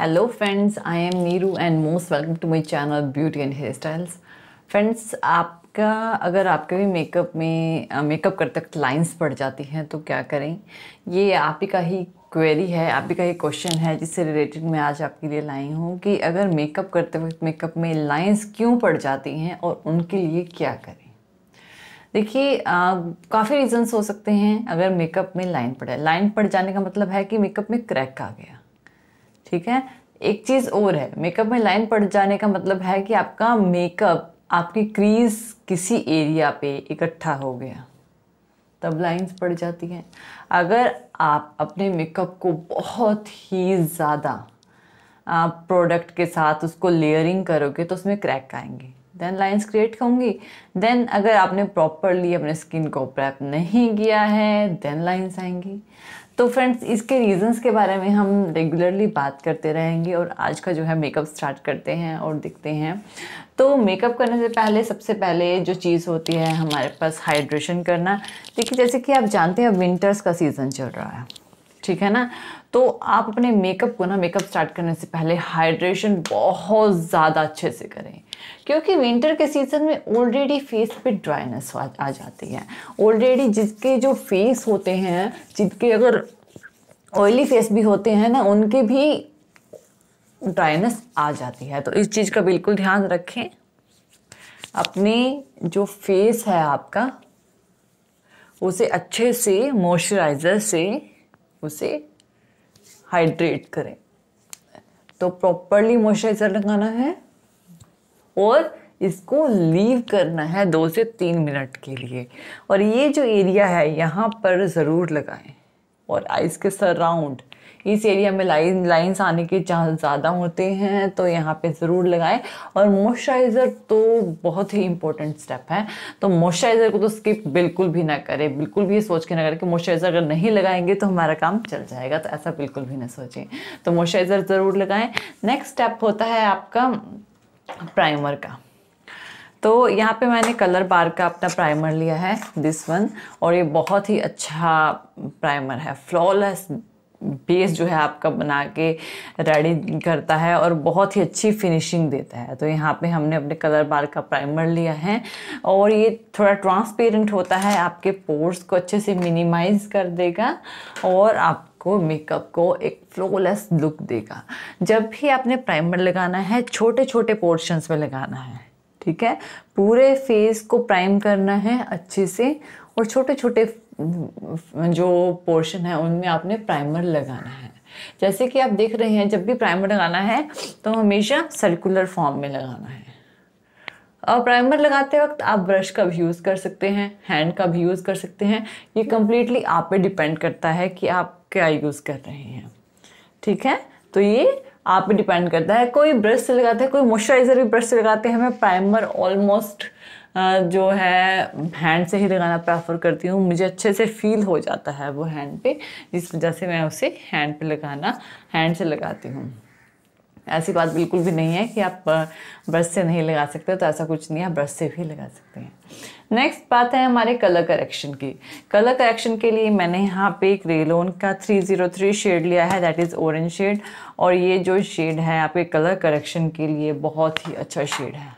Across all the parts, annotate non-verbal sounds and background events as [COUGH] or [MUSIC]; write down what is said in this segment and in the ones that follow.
hello friends I am Neeru and most welcome to my channel beauty and hair styles friends आपका अगर आपके भी makeup में makeup करते वक्त लाइंस पड़ जाती हैं तो क्या करें ये आप ही का ही क्वेरी है आप ही का ही क्वेश्चन है जिससे रिलेटेड मैं आज आपके लिए लाई हूँ कि अगर मेकअप करते वक्त मेकअप में लाइंस क्यों पड़ जाती हैं और उनके लिए क्या करें देखिए काफ़ी रीज़न्स हो सकते हैं अगर मेकअप में लाइन पड़े लाइन पड़ जाने का मतलब है कि मेकअप में क्रैक आ गया ठीक है एक चीज़ और है मेकअप में लाइन पड़ जाने का मतलब है कि आपका मेकअप आपकी क्रीज किसी एरिया पे इकट्ठा हो गया तब लाइंस पड़ जाती हैं अगर आप अपने मेकअप को बहुत ही ज़्यादा आप प्रोडक्ट के साथ उसको लेयरिंग करोगे तो उसमें क्रैक आएंगे देन लाइंस क्रिएट होंगी देन अगर आपने प्रॉपरली अपने स्किन को प्रैप नहीं किया है देन लाइंस आएंगी तो फ्रेंड्स इसके रीजंस के बारे में हम रेगुलरली बात करते रहेंगे और आज का जो है मेकअप स्टार्ट करते हैं और दिखते हैं तो मेकअप करने से पहले सबसे पहले जो चीज़ होती है हमारे पास हाइड्रेशन करना देखिए जैसे कि आप जानते हैं विंटर्स का सीज़न चल रहा है ठीक है ना तो आप अपने मेकअप को ना मेकअप स्टार्ट करने से पहले हाइड्रेशन बहुत ज़्यादा अच्छे से करें क्योंकि विंटर के सीज़न में ऑलरेडी फेस पे ड्राइनेस आ जाती है ऑलरेडी जिसके जो फेस होते हैं जिनके अगर ऑयली फेस भी होते हैं ना उनके भी ड्राइनेस आ जाती है तो इस चीज़ का बिल्कुल ध्यान रखें अपने जो फेस है आपका उसे अच्छे से मॉइस्चराइज़र से उसे हाइड्रेट करें तो प्रॉपरली मॉइस्चराइज़र लगाना है और इसको लीव करना है दो से तीन मिनट के लिए और ये जो एरिया है यहाँ पर ज़रूर लगाएं और आइस के सराउंड इस एरिया में लाइन लाइन्स आने के चांस ज़्यादा होते हैं तो यहाँ पे ज़रूर लगाएं और मॉइस्चराइज़र तो बहुत ही इंपॉर्टेंट स्टेप है तो मॉइस्चराइज़र को तो स्किप बिल्कुल भी ना करें बिल्कुल भी ये सोच के ना करें कि मॉइस्चराइज़र अगर नहीं लगाएंगे तो हमारा काम चल जाएगा तो ऐसा बिल्कुल भी ना सोचें तो मॉइस्चराइज़र ज़रूर लगाएँ नेक्स्ट स्टेप होता है आपका प्राइमर का तो यहाँ पे मैंने कलर बार का अपना प्राइमर लिया है दिस वन और ये बहुत ही अच्छा प्राइमर है फ्लॉलेस बेस जो है आपका बना के रेडी करता है और बहुत ही अच्छी फिनिशिंग देता है तो यहाँ पे हमने अपने कलर बार का प्राइमर लिया है और ये थोड़ा ट्रांसपेरेंट होता है आपके पोर्स को अच्छे से मिनिमाइज कर देगा और आप आपको मेकअप को एक फ्लोलेस लुक देगा जब भी आपने प्राइमर लगाना है छोटे छोटे पोर्शंस में लगाना है ठीक है पूरे फेस को प्राइम करना है अच्छे से और छोटे छोटे जो पोर्शन है उनमें आपने प्राइमर लगाना है जैसे कि आप देख रहे हैं जब भी प्राइमर लगाना है तो हमेशा सर्कुलर फॉर्म में लगाना है और प्राइमर लगाते वक्त आप ब्रश का भी यूज़ कर सकते हैं हैंड का भी यूज़ कर सकते हैं ये कम्प्लीटली आप पे डिपेंड करता है कि आप क्या यूज़ कर रहे हैं ठीक है तो ये आप पे डिपेंड करता है कोई ब्रश से लगाते हैं कोई मॉइस्चराइज़र भी ब्रश से लगाते हैं मैं प्राइमर ऑलमोस्ट जो है हैंड से ही लगाना प्रेफर करती हूँ मुझे अच्छे से फील हो जाता है वो हैंड पे जिस वजह से मैं उसे हैंड पे लगाना हैंड से लगाती हूँ ऐसी बात बिल्कुल भी नहीं है कि आप ब्रश से नहीं लगा सकते तो ऐसा कुछ नहीं आप ब्रश से भी लगा सकते हैं नेक्स्ट बात है हमारे कलर करेक्शन की कलर करेक्शन के लिए मैंने यहाँ पे एक रेलोन का 303 शेड लिया है दैट इज़ ऑरेंज शेड और ये जो शेड है आपके कलर करेक्शन के लिए बहुत ही अच्छा शेड है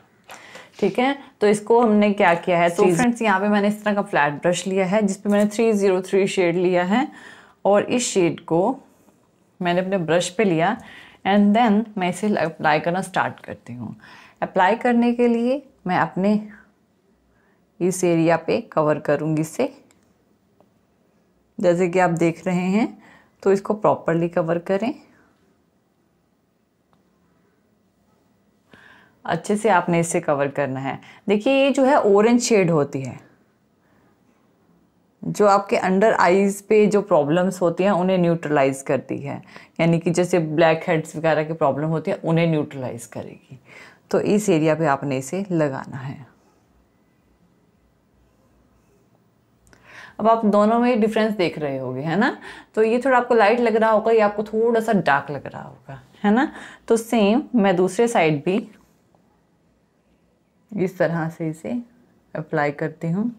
ठीक है तो इसको हमने क्या किया है तो फ्रेंड्स यहाँ पे मैंने इस तरह का फ्लैट ब्रश लिया है जिसपे मैंने 303 शेड लिया है और इस शेड को मैंने अपने ब्रश पे लिया एंड देन मैं इसे अप्लाई करना स्टार्ट करती हूँ अप्लाई करने के लिए मैं अपने इस एरिया पे कवर करूँगी इसे जैसे कि आप देख रहे हैं तो इसको प्रॉपरली कवर करें अच्छे से आपने इसे कवर करना है देखिए ये जो है ऑरेंज शेड होती है जो आपके अंडर आईज पे जो प्रॉब्लम्स होती हैं उन्हें न्यूट्रलाइज करती है यानी कि जैसे ब्लैक हेड्स वगैरह की प्रॉब्लम होती है उन्हें न्यूट्रलाइज करेगी तो इस एरिया पे आपने इसे लगाना है अब आप दोनों में डिफरेंस देख रहे होगे है ना तो ये थोड़ा आपको लाइट लग रहा होगा या आपको थोड़ा सा डार्क लग रहा होगा है ना तो सेम मैं दूसरे साइड भी इस तरह से इसे अप्लाई करती हूँ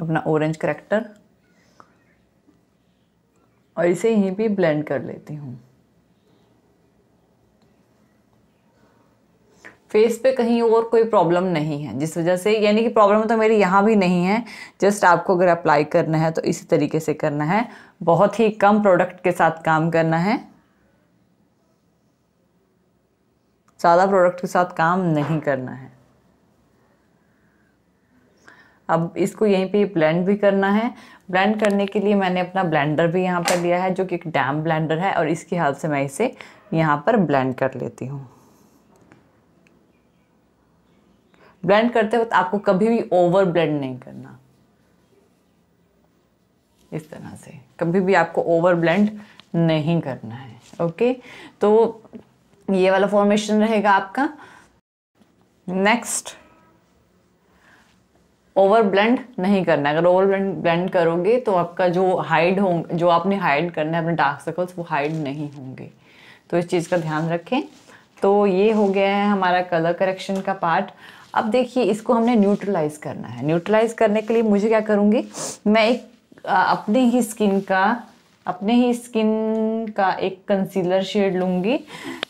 अपना ऑरेंज करेक्टर और इसे यहीं पे ब्लेंड कर लेती हूँ फेस पे कहीं और कोई प्रॉब्लम नहीं है जिस वजह से यानी कि प्रॉब्लम तो मेरी यहाँ भी नहीं है जस्ट आपको अगर अप्लाई करना है तो इसी तरीके से करना है बहुत ही कम प्रोडक्ट के साथ काम करना है ज़्यादा प्रोडक्ट के साथ काम नहीं करना है अब इसको यहीं पे ब्लेंड भी करना है ब्लेंड करने के लिए मैंने अपना ब्लेंडर भी यहाँ पर लिया है जो कि एक डैम ब्लेंडर है और इसकी हेल्प से मैं इसे यहाँ पर ब्लेंड कर लेती हूँ ब्लेंड करते वक्त आपको कभी भी ओवर ब्लेंड नहीं करना इस तरह से कभी भी आपको ओवर ब्लेंड नहीं करना है ओके तो ये वाला फॉर्मेशन रहेगा आपका नेक्स्ट ओवर ब्लेंड नहीं करना है अगर ओवर ब्लेंड ब्लेंड करोगे तो आपका जो हाइड हो जो आपने हाइड करना है अपने डार्क सर्कल्स वो हाइड नहीं होंगे तो इस चीज़ का ध्यान रखें तो ये हो गया है हमारा कलर करेक्शन का पार्ट अब देखिए इसको हमने न्यूट्रलाइज करना है न्यूट्रलाइज करने के लिए मुझे क्या करूँगी मैं एक अपने ही स्किन का अपने ही स्किन का एक कंसीलर शेड लूँगी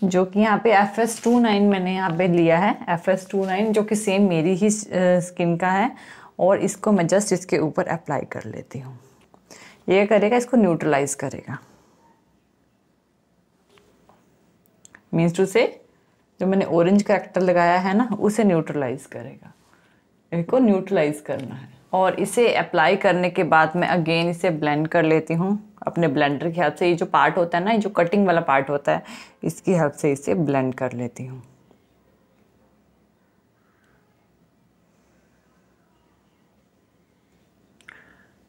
जो कि यहाँ पे एफ एस टू नाइन मैंने यहाँ पे लिया है एफ एस टू नाइन जो कि सेम मेरी ही स्किन का है और इसको मैं जस्ट इसके ऊपर अप्लाई कर लेती हूँ ये करेगा इसको न्यूट्रलाइज करेगा मीन्स टू से जो मैंने ऑरेंज करेक्टर लगाया है ना उसे न्यूट्रलाइज करेगा इनको न्यूट्रलाइज करना है और इसे अप्लाई करने के बाद मैं अगेन इसे ब्लेंड कर लेती हूँ अपने ब्लेंडर की हेल्प से ये जो पार्ट होता है ना ये जो कटिंग वाला पार्ट होता है इसकी हेल्प से इसे ब्लेंड कर लेती हूँ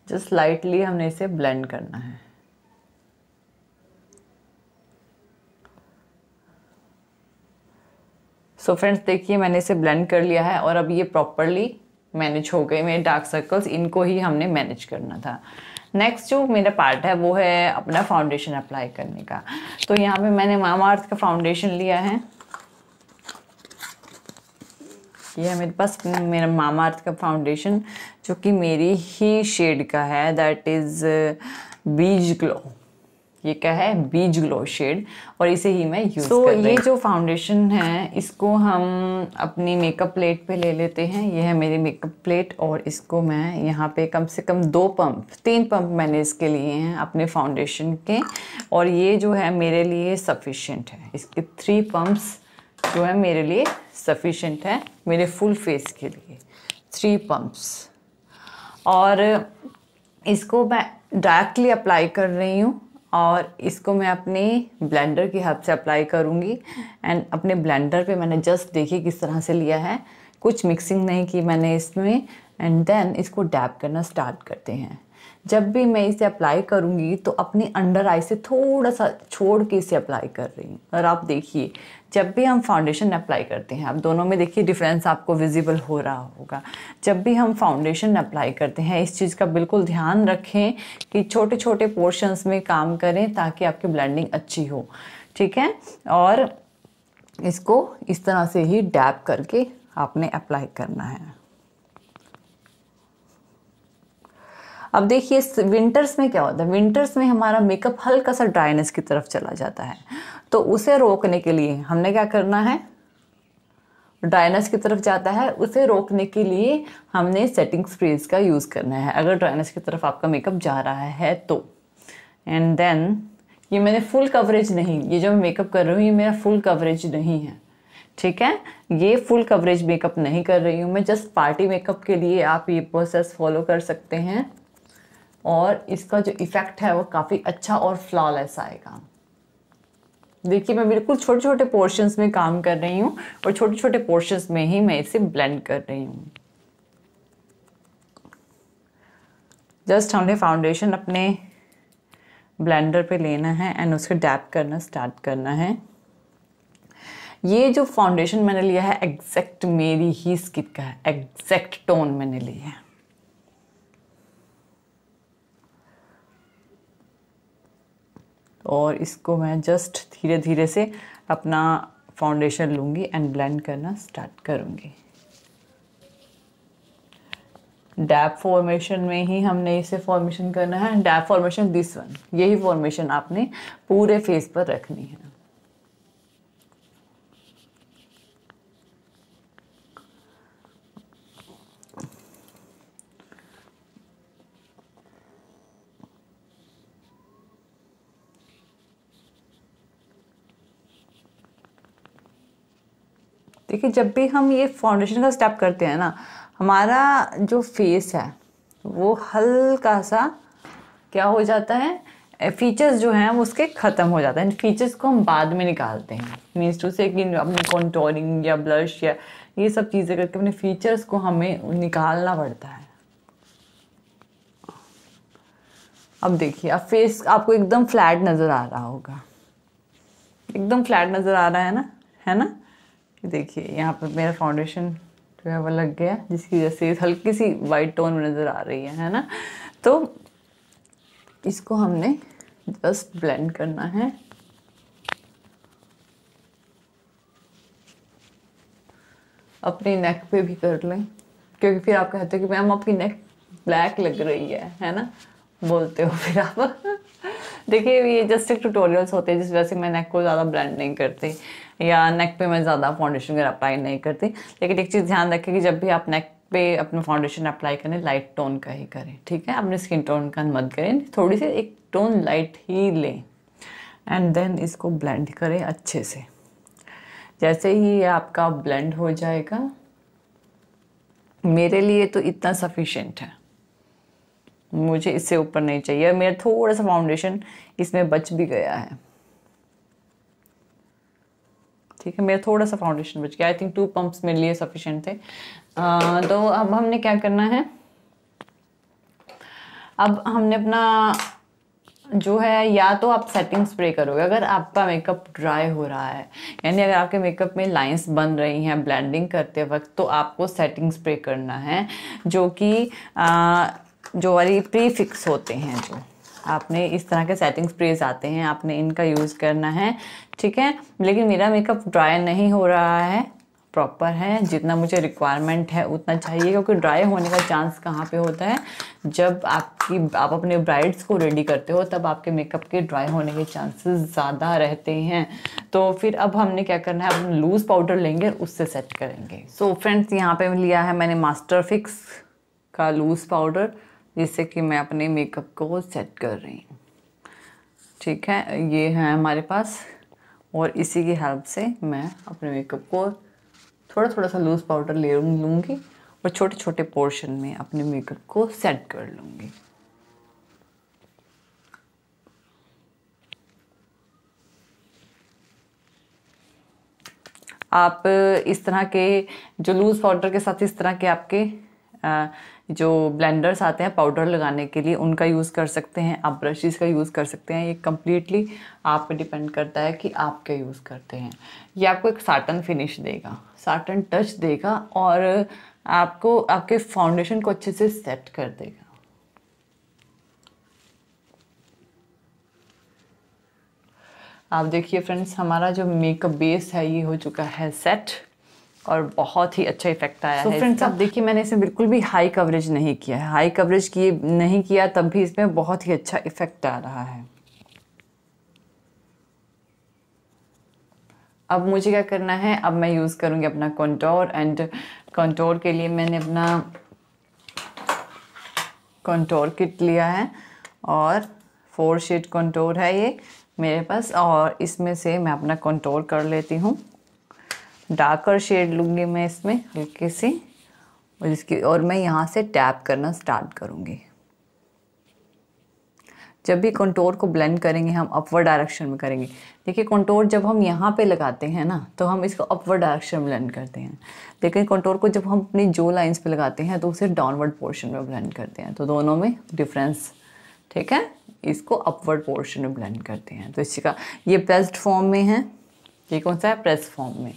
जस्ट लाइटली हमने इसे ब्लेंड करना है सो फ्रेंड्स देखिए मैंने इसे ब्लेंड कर लिया है और अब ये प्रॉपरली मैनेज हो गए मेरे डार्क सर्कल्स इनको ही हमने मैनेज करना था नेक्स्ट जो मेरा पार्ट है वो है अपना फाउंडेशन अप्लाई करने का तो यहाँ पे मैंने मामा अर्थ का फाउंडेशन लिया है ये है मेरे पास मेरा मामा अर्थ का फाउंडेशन जो कि मेरी ही शेड का है that is uh, beige glow ये क्या है बीज ग्लो शेड और इसे ही मैं यूज़ तो so, ये जो फाउंडेशन है इसको हम अपनी मेकअप प्लेट पे ले लेते हैं ये है मेरी मेकअप प्लेट और इसको मैं यहाँ पे कम से कम दो पंप तीन पंप मैंने इसके लिए हैं अपने फाउंडेशन के और ये जो है मेरे लिए सफिशेंट है इसके थ्री पम्प्स जो है मेरे लिए सफिशेंट है मेरे फुल फेस के लिए थ्री पम्प्स और इसको मैं डायरेक्टली अप्लाई कर रही हूँ और इसको मैं अपने ब्लेंडर की हेल्प से अप्लाई करूँगी एंड अपने ब्लेंडर पे मैंने जस्ट देखिए किस तरह से लिया है कुछ मिक्सिंग नहीं की मैंने इसमें एंड देन इसको डैप करना स्टार्ट करते हैं जब भी मैं इसे अप्लाई करूँगी तो अपने अंडर आई से थोड़ा सा छोड़ के इसे अप्लाई कर रही हूँ और आप देखिए जब भी हम फाउंडेशन अप्लाई करते हैं आप दोनों में देखिए डिफरेंस आपको विजिबल हो रहा होगा जब भी हम फाउंडेशन अप्लाई करते हैं इस चीज़ का बिल्कुल ध्यान रखें कि छोटे छोटे पोर्शंस में काम करें ताकि आपकी ब्लेंडिंग अच्छी हो ठीक है और इसको इस तरह से ही डैप करके आपने अप्लाई करना है अब देखिए विंटर्स में क्या होता है विंटर्स में हमारा मेकअप हल्का सा ड्राइनेस की तरफ चला जाता है तो उसे रोकने के लिए हमने क्या करना है ड्राइनेस की तरफ जाता है उसे रोकने के लिए हमने सेटिंग स्प्रेज का यूज़ करना है अगर ड्राइनेस की तरफ आपका मेकअप जा रहा है तो एंड देन ये मैंने फुल कवरेज नहीं ये जो मैं मेकअप कर रही हूँ ये मेरा फुल कवरेज नहीं है ठीक है ये फुल कवरेज मेकअप नहीं कर रही हूँ मैं जस्ट पार्टी मेकअप के लिए आप ये प्रोसेस फॉलो कर सकते हैं और इसका जो इफ़ेक्ट है वो काफ़ी अच्छा और फ्लॉलेस आएगा देखिए मैं बिल्कुल छोटे छोटे पोर्शंस में काम कर रही हूँ और छोटे छोटे पोर्शंस में ही मैं इसे ब्लेंड कर रही हूँ जस्ट हमने फाउंडेशन अपने ब्लेंडर पे लेना है एंड उसे डैप करना स्टार्ट करना है ये जो फाउंडेशन मैंने लिया है एग्जैक्ट मेरी ही स्किन का है एग्जैक्ट टोन मैंने लिया है और इसको मैं जस्ट धीरे धीरे से अपना फाउंडेशन लूँगी एंड ब्लेंड करना स्टार्ट करूँगी डैप फॉर्मेशन में ही हमने इसे फॉर्मेशन करना है डैप फॉर्मेशन दिस वन यही फॉर्मेशन आपने पूरे फेस पर रखनी है देखिए जब भी हम ये फाउंडेशन का स्टेप करते हैं ना हमारा जो फेस है वो हल्का सा क्या हो जाता है फीचर्स जो हैं वो उसके ख़त्म हो जाते हैं फीचर्स को हम बाद में निकालते हैं मीन्स टू से कि अपनी कॉन्टोरिंग या ब्लश या ये सब चीज़ें करके अपने फीचर्स को हमें निकालना पड़ता है अब देखिए अब फेस आपको एकदम फ्लैट नज़र आ रहा होगा एकदम फ्लैट नज़र आ रहा है ना है ना देखिए यहाँ पर मेरा फाउंडेशन जो है वो लग गया जिसकी वजह से हल्की सी वाइट टोन में नज़र आ रही है है ना तो इसको हमने जस्ट ब्लेंड करना है अपनी नेक पे भी कर लें क्योंकि फिर आप कहते हो कि मैम आपकी नेक ब्लैक लग रही है है ना बोलते हो फिर आप [LAUGHS] देखिए ये जस्ट एक ट्यूटोरियल्स होते हैं जिस वजह से मैं नेक को ज़्यादा ब्लेंड नहीं करती या नेक पे मैं ज़्यादा फाउंडेशन वगैरह अप्लाई नहीं करती लेकिन एक चीज़ ध्यान रखें कि जब भी आप नेक पे अपना फाउंडेशन अप्लाई करें लाइट टोन का ही करें ठीक है अपने स्किन टोन का मत करें थोड़ी सी एक टोन लाइट ही लें एंड देन इसको ब्लेंड करें अच्छे से जैसे ही ये आपका ब्लेंड हो जाएगा मेरे लिए तो इतना सफिशेंट है मुझे इससे ऊपर नहीं चाहिए मेरा थोड़ा सा फाउंडेशन इसमें बच भी गया है ठीक है मेरा थोड़ा सा फाउंडेशन बच गया आई थिंक टू पम्प्स मेरे लिए सफिशेंट थे आ, तो अब हमने क्या करना है अब हमने अपना जो है या तो आप सेटिंग स्प्रे करोगे अगर आपका मेकअप ड्राई हो रहा है यानी अगर आपके मेकअप में लाइंस बन रही हैं ब्लेंडिंग करते वक्त तो आपको सेटिंग स्प्रे करना है जो कि जो वाली प्री फिक्स होते हैं जो आपने इस तरह के सेटिंग स्प्रेज आते हैं आपने इनका यूज़ करना है ठीक है लेकिन मेरा मेकअप ड्राई नहीं हो रहा है प्रॉपर है जितना मुझे रिक्वायरमेंट है उतना चाहिए क्योंकि ड्राई होने का चांस कहाँ पे होता है जब आपकी आप अपने ब्राइड्स को रेडी करते हो तब आपके मेकअप के ड्राई होने के चांसेस ज़्यादा रहते हैं तो फिर अब हमने क्या करना है अपन लूज़ पाउडर लेंगे उससे सेट करेंगे सो so फ्रेंड्स यहाँ पे लिया है मैंने मास्टर फिक्स का लूज़ पाउडर जिससे कि मैं अपने मेकअप को सेट कर रही हूँ ठीक है ये है हमारे पास और इसी की हेल्प से मैं अपने मेकअप को थोड़ा थोड़ा सा लूज़ पाउडर ले लूँगी और छोटे छोटे पोर्शन में अपने मेकअप को सेट कर लूँगी आप इस तरह के जो लूज़ पाउडर के साथ इस तरह के आपके जो ब्लेंडर्स आते हैं पाउडर लगाने के लिए उनका यूज़ कर सकते हैं आप ब्रशेज़ का यूज़ कर सकते हैं ये कम्प्लीटली आप पे डिपेंड करता है कि आप क्या यूज़ करते हैं ये आपको एक साटन फिनिश देगा साटन टच देगा और आपको आपके फाउंडेशन को अच्छे से सेट कर देगा आप देखिए फ्रेंड्स हमारा जो मेकअप बेस है ये हो चुका है सेट और बहुत ही अच्छा इफेक्ट आया so है फ्रेंड्स आप देखिए मैंने इसमें बिल्कुल भी हाई कवरेज नहीं किया है हाई कवरेज किए नहीं किया तब भी इसमें बहुत ही अच्छा इफेक्ट आ रहा है अब मुझे क्या करना है अब मैं यूज़ करूँगी अपना कॉन्टोर एंड कॉन्टोर के लिए मैंने अपना कॉन्टोर किट लिया है और फोर शेड कॉन्टोर है ये मेरे पास और इसमें से मैं अपना कॉन्टोर कर लेती हूँ डार्कर शेड लूँगी मैं इसमें हल्के से और इसकी और मैं यहाँ से टैप करना स्टार्ट करूँगी जब भी कंटोर को ब्लेंड करेंगे हम अपवर्ड डायरेक्शन में करेंगे देखिए कंटोर जब हम यहाँ पे लगाते हैं ना तो हम इसको अपवर्ड डायरेक्शन में ब्लेंड करते हैं लेकिन कंटोर को जब हम अपनी जो लाइंस पे लगाते हैं तो उसे डाउनवर्ड पोर्शन में ब्लेंड करते हैं तो दोनों में डिफरेंस ठीक है इसको अपवर्ड पोर्शन में ब्लेंड करते हैं तो इसका ये बेस्ट फॉर्म में है ये कौन सा है प्रेस फॉर्म में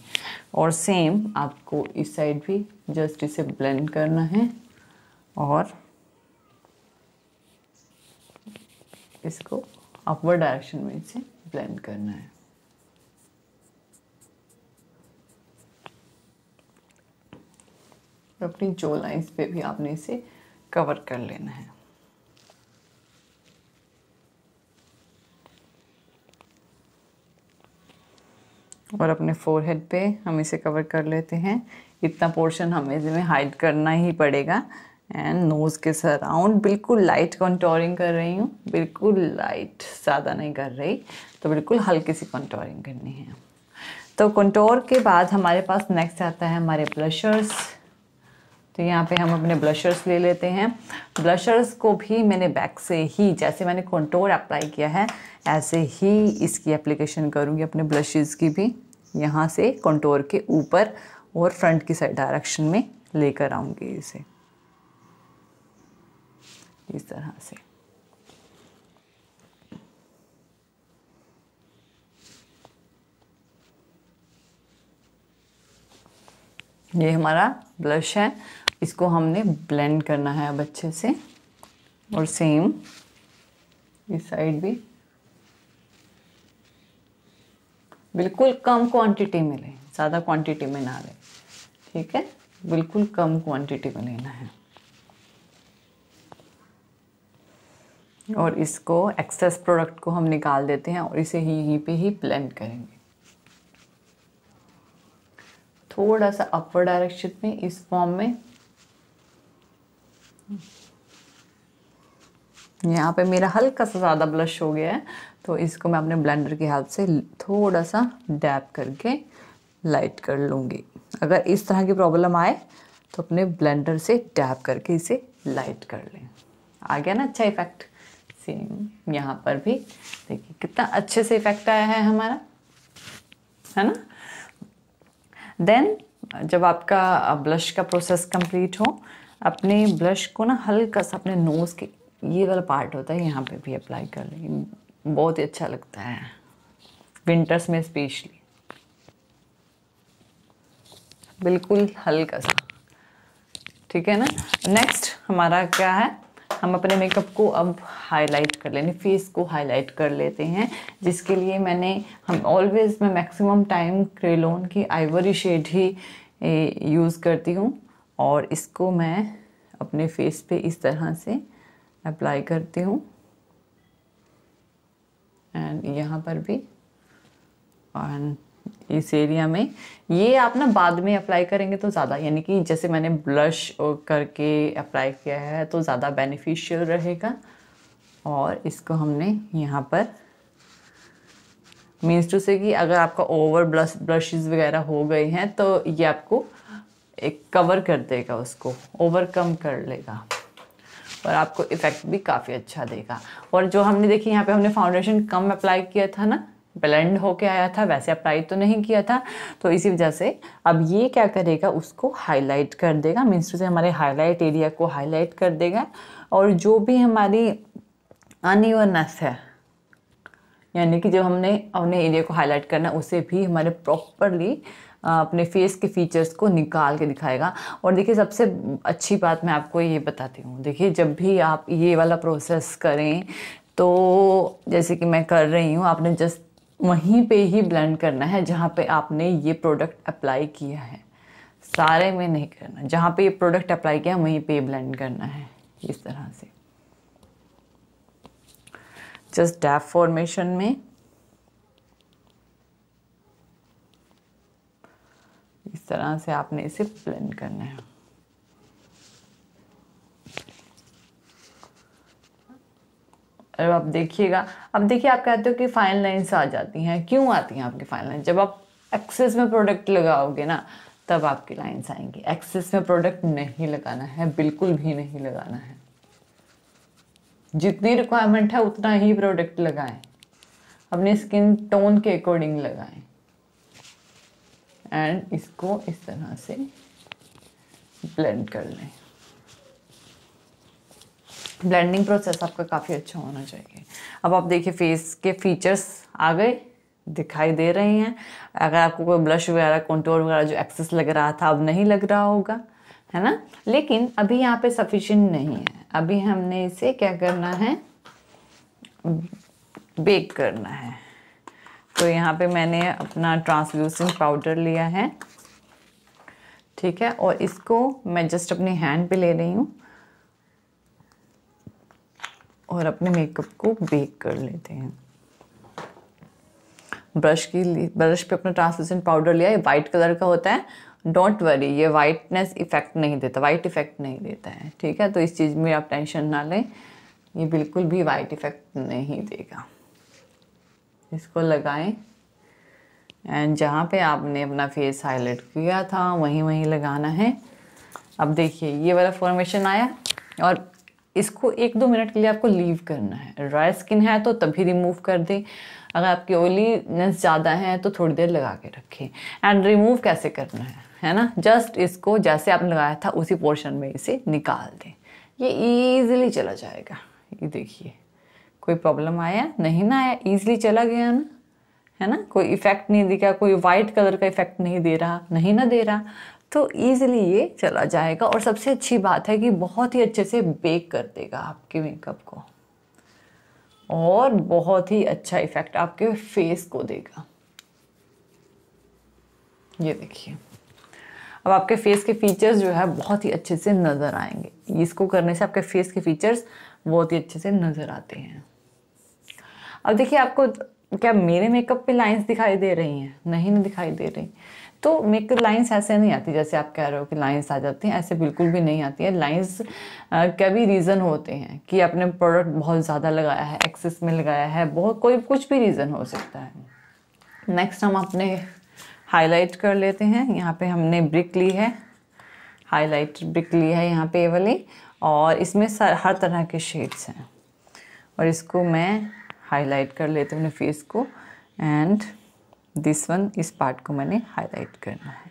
और सेम आपको इस साइड भी जस्ट इसे ब्लेंड करना है और इसको अपवर्ड डायरेक्शन में इसे ब्लेंड करना है और अपनी जो लाइन्स पे भी आपने इसे कवर कर लेना है और अपने फोरहेड पे हम इसे कवर कर लेते हैं इतना पोर्शन हमें इसमें हाइड करना ही पड़ेगा एंड नोज़ के सराउंड बिल्कुल लाइट कंटोरिंग कर रही हूँ बिल्कुल लाइट ज़्यादा नहीं कर रही तो बिल्कुल हल्की सी कंटोरिंग करनी है तो कंटोर के बाद हमारे पास नेक्स्ट आता है हमारे ब्लशर्स तो यहाँ पे हम अपने ब्लशर्स ले लेते हैं ब्लशर्स को भी मैंने बैक से ही जैसे मैंने कंटोर अप्लाई किया है ऐसे ही इसकी एप्लीकेशन करूँगी अपने ब्लशेज़ की भी यहाँ से कंटोर के ऊपर और फ्रंट की साइड डायरेक्शन में लेकर आऊँगी इसे इस तरह से ये हमारा ब्लश है इसको हमने ब्लेंड करना है अब अच्छे से और सेम इस साइड भी बिल्कुल कम क्वांटिटी में लें ज़्यादा क्वांटिटी में ना लें ठीक है बिल्कुल कम क्वांटिटी में लेना है और इसको एक्सेस प्रोडक्ट को हम निकाल देते हैं और इसे ही यहीं पे ही ब्लेंड करेंगे थोड़ा सा अपर डायरेक्शन में इस फॉर्म में यहाँ पे मेरा हल्का सा ज़्यादा ब्लश हो गया है तो इसको मैं अपने ब्लेंडर की हेल्प से थोड़ा सा डैप करके लाइट कर लूँगी अगर इस तरह की प्रॉब्लम आए तो अपने ब्लेंडर से डैप करके इसे लाइट कर लें आ गया ना अच्छा इफेक्ट सेम यहाँ पर भी देखिए कितना अच्छे से इफेक्ट आया है हमारा है ना देन जब आपका ब्लश का प्रोसेस कंप्लीट हो अपने ब्लश को ना हल्का सा अपने नोज़ के ये वाला पार्ट होता है यहाँ पे भी अप्लाई कर लें बहुत ही अच्छा लगता है विंटर्स में स्पेशली बिल्कुल हल्का सा ठीक है ना नेक्स्ट हमारा क्या है हम अपने मेकअप को अब हाईलाइट कर लेने फेस को हाईलाइट कर लेते हैं जिसके लिए मैंने हम ऑलवेज़ मैं मैक्सिमम टाइम क्रेलोन की आइवरी शेड ही यूज़ करती हूँ और इसको मैं अपने फेस पे इस तरह से अप्लाई करती हूँ एंड यहाँ पर भी एंड इस एरिया में ये आप ना बाद में अप्लाई करेंगे तो ज़्यादा यानी कि जैसे मैंने ब्लश करके अप्लाई किया है तो ज़्यादा बेनिफिशियल रहेगा और इसको हमने यहाँ पर मीन्स टू से कि अगर आपका ओवर ब्लश ब्लशेज़ वगैरह हो गए हैं तो ये आपको एक कवर कर देगा उसको ओवरकम कर लेगा और आपको इफ़ेक्ट भी काफ़ी अच्छा देगा और जो हमने देखी यहाँ पे हमने फाउंडेशन कम अप्लाई किया था ना ब्लेंड होके आया था वैसे अप्लाई तो नहीं किया था तो इसी वजह से अब ये क्या करेगा उसको हाईलाइट कर देगा मीन्स से हमारे हाईलाइट एरिया को हाईलाइट कर देगा और जो भी हमारी अनइवननेस है यानी कि जो हमने अपने एरिया को हाईलाइट करना उसे भी हमारे प्रॉपरली अपने फेस के फीचर्स को निकाल के दिखाएगा और देखिए सबसे अच्छी बात मैं आपको ये बताती हूँ देखिए जब भी आप ये वाला प्रोसेस करें तो जैसे कि मैं कर रही हूँ आपने जस्ट वहीं पे ही ब्लेंड करना है जहाँ पे आपने ये प्रोडक्ट अप्लाई किया है सारे में नहीं करना जहाँ पे ये प्रोडक्ट अप्लाई किया वहीं पे ब्लेंड करना है इस तरह से जस्ट डैप फॉर्मेशन में तरह से आपने इसे प्लेन करना है अब आप देखिएगा अब देखिए आप कहते हो कि फाइन लाइन्स आ जाती हैं क्यों आती हैं आपकी फाइन लाइन जब आप एक्सेस में प्रोडक्ट लगाओगे ना तब आपकी लाइन्स आएंगी एक्सेस में प्रोडक्ट नहीं लगाना है बिल्कुल भी नहीं लगाना है जितनी रिक्वायरमेंट है उतना ही प्रोडक्ट लगाएं अपने स्किन टोन के अकॉर्डिंग लगाएं एंड इसको इस तरह से ब्लेंड कर लें ब्लेंडिंग प्रोसेस आपका काफ़ी अच्छा होना चाहिए अब आप देखिए फेस के फीचर्स आ गए दिखाई दे रहे हैं अगर आपको कोई ब्लश वगैरह कंटूर वगैरह जो एक्सेस लग रहा था अब नहीं लग रहा होगा है ना लेकिन अभी यहाँ पे सफिशेंट नहीं है अभी हमने इसे क्या करना है बेक करना है तो यहाँ पे मैंने अपना ट्रांसल्यूसेंट पाउडर लिया है ठीक है और इसको मैं जस्ट अपने हैंड पे ले रही हूँ और अपने मेकअप को बेक कर लेते हैं ब्रश की ब्रश पे अपना ट्रांसलूसेंट पाउडर लिया ये वाइट कलर का होता है डोंट वरी ये वाइटनेस इफेक्ट नहीं देता वाइट इफेक्ट नहीं देता है ठीक है तो इस चीज़ में आप टेंशन ना लें ये बिल्कुल भी वाइट इफेक्ट नहीं देगा इसको लगाएं एंड जहाँ पे आपने अपना फेस हाईलाइट किया था वहीं वहीं लगाना है अब देखिए ये वाला फॉर्मेशन आया और इसको एक दो मिनट के लिए आपको लीव करना है ड्राई स्किन है तो तभी रिमूव कर दें अगर आपकी ऑयलीनेस ज़्यादा है तो थोड़ी देर लगा के रखें एंड रिमूव कैसे करना है है ना जस्ट इसको जैसे आपने लगाया था उसी पोर्शन में इसे निकाल दें ये ईजिली चला जाएगा ये देखिए कोई प्रॉब्लम आया नहीं ना आया ईजिली चला गया ना है ना कोई इफेक्ट नहीं दिखा कोई वाइट कलर का इफेक्ट नहीं दे रहा नहीं ना दे रहा तो ईजिली ये चला जाएगा और सबसे अच्छी बात है कि बहुत ही अच्छे से बेक कर देगा आपके मेकअप को और बहुत ही अच्छा इफेक्ट आपके फेस को देगा ये देखिए अब आपके फेस के फीचर्स जो है बहुत ही अच्छे से नज़र आएंगे इसको करने से आपके फेस के फीचर्स बहुत ही अच्छे से नज़र आते हैं अब देखिए आपको क्या मेरे मेकअप पे लाइंस दिखाई दे रही हैं नहीं ना दिखाई दे रही तो मेकअप लाइंस ऐसे नहीं आती जैसे आप कह रहे हो कि लाइंस आ जाती हैं ऐसे बिल्कुल भी नहीं आती है लाइंस का भी रीज़न होते हैं कि आपने प्रोडक्ट बहुत ज़्यादा लगाया है एक्सेस में लगाया है बहुत कोई कुछ भी रीज़न हो सकता है नेक्स्ट हम अपने हाईलाइट कर लेते हैं यहाँ पे हमने ब्रिक ली है हाईलाइट ब्रिक ली है यहाँ पे ये वाली और इसमें हर तरह के शेड्स हैं और इसको मैं हाईलाइट कर लेते हैं अपने फेस को एंड दिस वन इस पार्ट को मैंने हाईलाइट करना है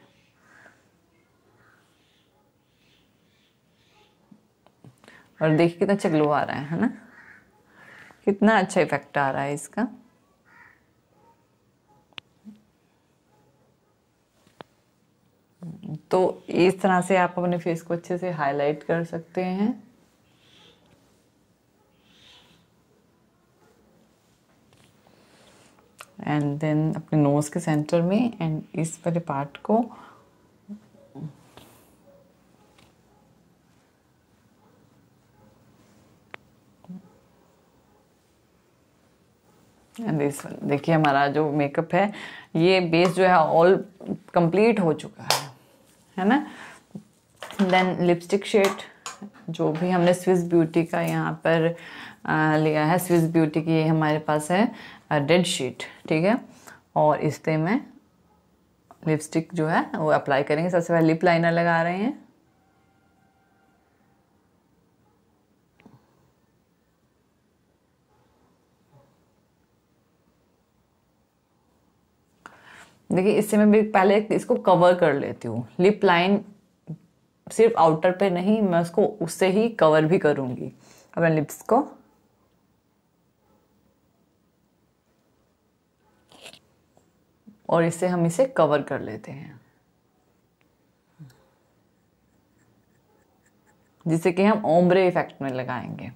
और देखिए कितना अच्छा ग्लो आ रहा है है ना कितना अच्छा इफेक्ट आ रहा है इसका तो इस तरह से आप अपने फेस को अच्छे से हाईलाइट कर सकते हैं एंड देन अपने नोज़ के सेंटर में एंड इस वाले पार्ट को देखिए हमारा जो मेकअप है ये बेस जो है ऑल कंप्लीट हो चुका है है ना देन लिपस्टिक शेड जो भी हमने स्विस ब्यूटी का यहाँ पर आ, लिया है स्विस ब्यूटी की हमारे पास है डेड शीट ठीक है और इससे में मैं लिपस्टिक जो है वो अप्लाई करेंगे सबसे पहले लिप लाइनर लगा रहे हैं देखिए इससे मैं भी पहले इसको कवर कर लेती हूँ लिप लाइन सिर्फ आउटर पे नहीं मैं उसको उससे ही कवर भी करूँगी अब मैं लिप्स को और इससे हम इसे कवर कर लेते हैं जिसे कि हम ओम्ब्रे इफेक्ट में लगाएंगे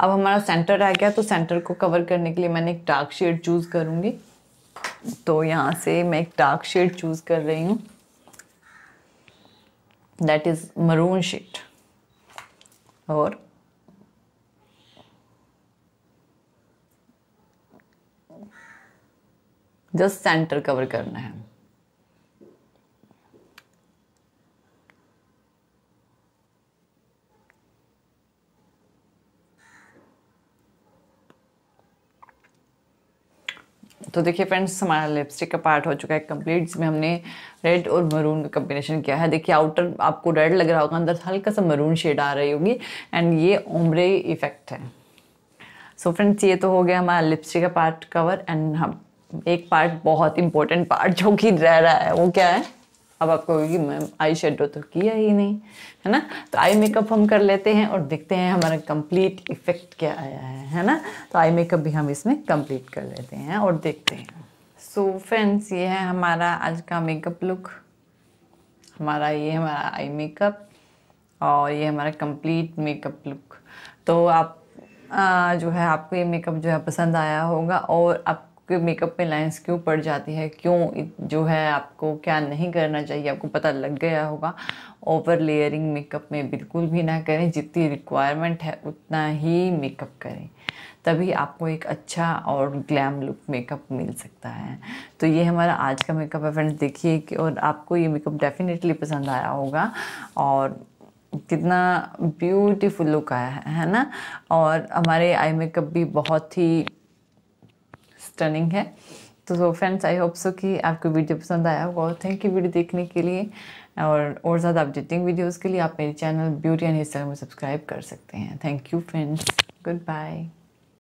अब हमारा सेंटर रह गया तो सेंटर को कवर करने के लिए मैंने एक डार्क शेड चूज़ करूँगी तो यहाँ से मैं एक डार्क शेड चूज़ कर रही हूँ दैट इज़ मरून शेड और जस्ट सेंटर कवर करना है तो देखिए फ्रेंड्स हमारा लिपस्टिक का पार्ट हो चुका है कम्प्लीट जिसमें हमने रेड और मरून का कम्बिनेशन किया है देखिए आउटर आपको रेड लग रहा होगा अंदर हल्का सा मरून शेड आ रही होगी एंड ये उम्र इफेक्ट है सो so फ्रेंड्स ये तो हो गया हमारा लिपस्टिक का पार्ट कवर एंड हम एक पार्ट बहुत इंपॉर्टेंट पार्ट जो कि रह रहा है वो क्या है अब आपको होगी मैम आई शेडो तो किया ही नहीं है ना तो आई मेकअप हम कर लेते हैं और देखते हैं हमारा कंप्लीट इफेक्ट क्या आया है है ना तो आई मेकअप भी हम इसमें कंप्लीट कर लेते हैं और देखते हैं सो so, फ्रेंड्स ये है हमारा आज का मेकअप लुक हमारा ये हमारा आई मेकअप और ये हमारा कंप्लीट मेकअप लुक तो आप आ, जो है आपको ये मेकअप जो है पसंद आया होगा और आप कि मेकअप में लाइंस क्यों पड़ जाती है क्यों जो है आपको क्या नहीं करना चाहिए आपको पता लग गया होगा ओवर लेयरिंग मेकअप में बिल्कुल भी ना करें जितनी रिक्वायरमेंट है उतना ही मेकअप करें तभी आपको एक अच्छा और ग्लैम लुक मेकअप मिल सकता है तो ये हमारा आज का मेकअप है फ्रेंड्स देखिए कि और आपको ये मेकअप डेफिनेटली पसंद आया होगा और कितना ब्यूटीफुल लुक आया है है ना और हमारे आई मेकअप भी बहुत ही स्टनिंग है तो फ्रेंड्स आई होप सो कि आपको वीडियो पसंद आया होगा और थैंक यू वीडियो देखने के लिए और और ज़्यादा अपडेटिंग वीडियोज़ के लिए आप मेरे channel beauty and hair style में सब्सक्राइब कर सकते हैं thank you friends good bye